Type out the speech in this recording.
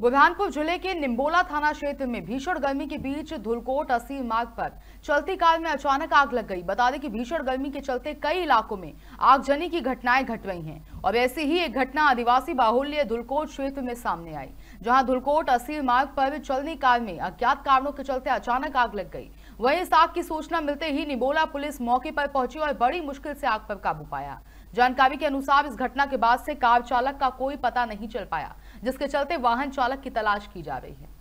बुरहानपुर जिले के निम्बोला थाना क्षेत्र में भीषण गर्मी के बीच धुलकोट असीम मार्ग पर चलती कार में अचानक आग लग गई बता दें कि भीषण गर्मी के चलते कई इलाकों में आगजनी की घटनाएं घट रही हैं और ऐसी ही एक घटना आदिवासी बाहुल्य धुलकोट क्षेत्र में सामने आई जहां धुलकोट असीर मार्ग पर चलनी कार में अज्ञात कारणों के चलते अचानक आग लग गई वहीं इस आग की सूचना मिलते ही निबोला पुलिस मौके पर पहुंची और बड़ी मुश्किल से आग पर काबू पाया जानकारी के अनुसार इस घटना के बाद से कार चालक का कोई पता नहीं चल पाया जिसके चलते वाहन चालक की तलाश की जा रही है